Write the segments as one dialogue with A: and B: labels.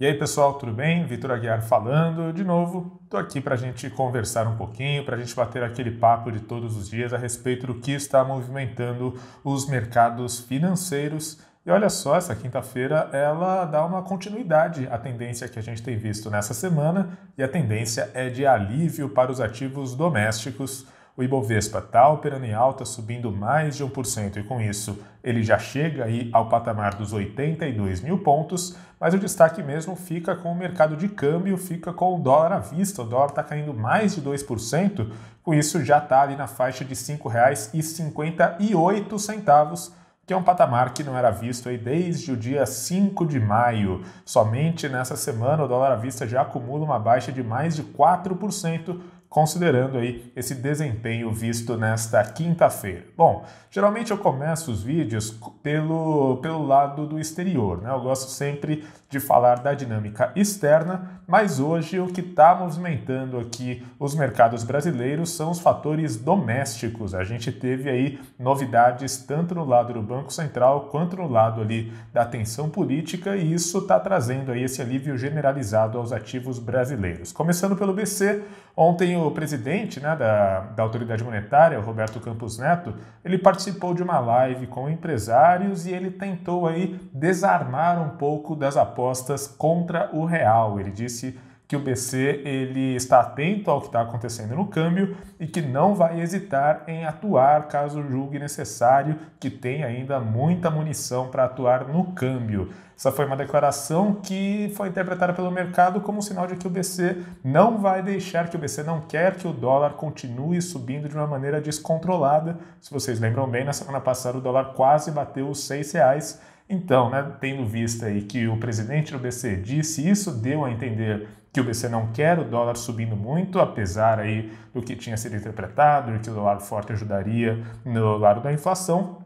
A: E aí, pessoal, tudo bem? Vitor Aguiar falando de novo. Estou aqui para a gente conversar um pouquinho, para a gente bater aquele papo de todos os dias a respeito do que está movimentando os mercados financeiros. E olha só, essa quinta-feira ela dá uma continuidade à tendência que a gente tem visto nessa semana, e a tendência é de alívio para os ativos domésticos. O Ibovespa está operando em alta, subindo mais de 1%, e com isso ele já chega aí ao patamar dos 82 mil pontos, mas o destaque mesmo fica com o mercado de câmbio, fica com o dólar à vista. O dólar está caindo mais de 2%, com isso já está ali na faixa de R$ 5,58 que é um patamar que não era visto aí desde o dia 5 de maio. Somente nessa semana o dólar à vista já acumula uma baixa de mais de 4%, considerando aí esse desempenho visto nesta quinta-feira. Bom, geralmente eu começo os vídeos pelo, pelo lado do exterior, né? Eu gosto sempre de falar da dinâmica externa, mas hoje o que está movimentando aqui os mercados brasileiros são os fatores domésticos. A gente teve aí novidades tanto no lado do Banco Central quanto no lado ali da tensão política e isso está trazendo aí esse alívio generalizado aos ativos brasileiros. Começando pelo BC, ontem o o presidente né, da, da autoridade monetária, Roberto Campos Neto, ele participou de uma live com empresários e ele tentou aí desarmar um pouco das apostas contra o real. Ele disse que o BC ele está atento ao que está acontecendo no câmbio e que não vai hesitar em atuar caso julgue necessário, que tem ainda muita munição para atuar no câmbio. Essa foi uma declaração que foi interpretada pelo mercado como um sinal de que o BC não vai deixar, que o BC não quer que o dólar continue subindo de uma maneira descontrolada. Se vocês lembram bem, na semana passada o dólar quase bateu os R$ reais então, né, tendo visto aí que o presidente do BC disse isso, deu a entender que o BC não quer o dólar subindo muito, apesar aí do que tinha sido interpretado, que o dólar forte ajudaria no lado da inflação.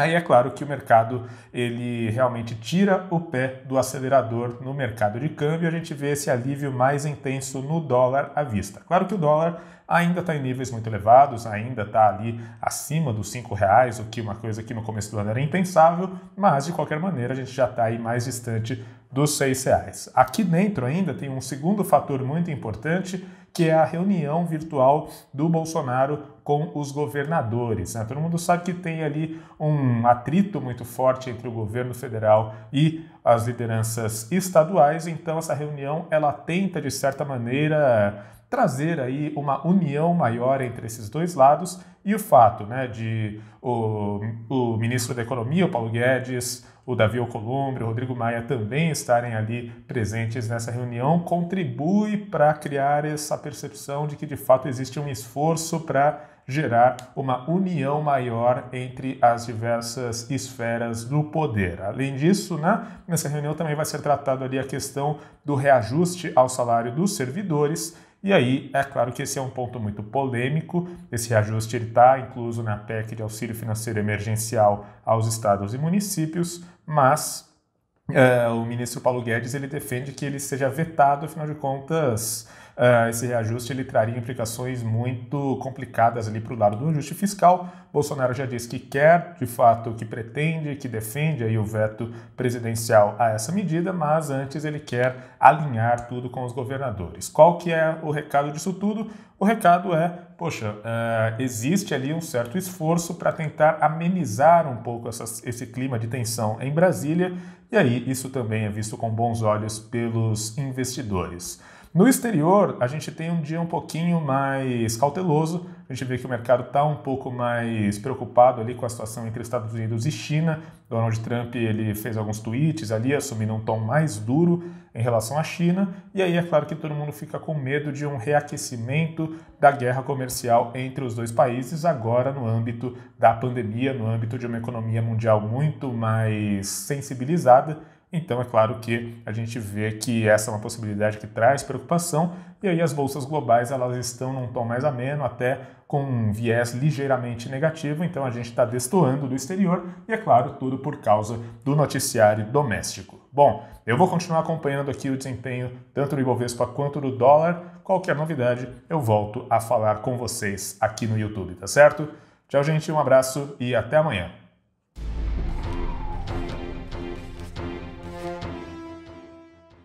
A: Aí é claro que o mercado ele realmente tira o pé do acelerador no mercado de câmbio, a gente vê esse alívio mais intenso no dólar à vista. Claro que o dólar ainda está em níveis muito elevados, ainda está ali acima dos cinco reais, o que uma coisa que no começo do ano era impensável, mas de qualquer maneira a gente já está aí mais distante dos seis reais. Aqui dentro ainda tem um segundo fator muito importante, que é a reunião virtual do Bolsonaro com os governadores. Né? Todo mundo sabe que tem ali um atrito muito forte entre o governo federal e as lideranças estaduais, então essa reunião ela tenta, de certa maneira, trazer aí uma união maior entre esses dois lados e o fato né, de o, o ministro da Economia, o Paulo Guedes, o Davi Alcolumbre, o Rodrigo Maia também estarem ali presentes nessa reunião, contribui para criar essa percepção de que de fato existe um esforço para gerar uma união maior entre as diversas esferas do poder. Além disso, né, nessa reunião também vai ser tratada ali a questão do reajuste ao salário dos servidores e aí, é claro que esse é um ponto muito polêmico. Esse reajuste está incluso na PEC de auxílio financeiro emergencial aos estados e municípios, mas é, o ministro Paulo Guedes ele defende que ele seja vetado, afinal de contas, uh, esse reajuste ele traria implicações muito complicadas ali para o lado do ajuste fiscal. Bolsonaro já disse que quer, de fato, que pretende, que defende aí o veto presidencial a essa medida, mas antes ele quer alinhar tudo com os governadores. Qual que é o recado disso tudo? O recado é, poxa, uh, existe ali um certo esforço para tentar amenizar um pouco esse clima de tensão em Brasília, e aí isso também é visto com bons olhos pelos investidores. No exterior, a gente tem um dia um pouquinho mais cauteloso, a gente vê que o mercado está um pouco mais preocupado ali com a situação entre Estados Unidos e China. Donald Trump ele fez alguns tweets ali assumindo um tom mais duro em relação à China, e aí é claro que todo mundo fica com medo de um reaquecimento da guerra comercial entre os dois países agora no âmbito da pandemia, no âmbito de uma economia mundial muito mais sensibilizada então, é claro que a gente vê que essa é uma possibilidade que traz preocupação, e aí as bolsas globais elas estão num tom mais ameno, até com um viés ligeiramente negativo, então a gente está destoando do exterior, e é claro, tudo por causa do noticiário doméstico. Bom, eu vou continuar acompanhando aqui o desempenho tanto do Ibovespa quanto do dólar. Qualquer novidade, eu volto a falar com vocês aqui no YouTube, tá certo? Tchau, gente, um abraço e até amanhã.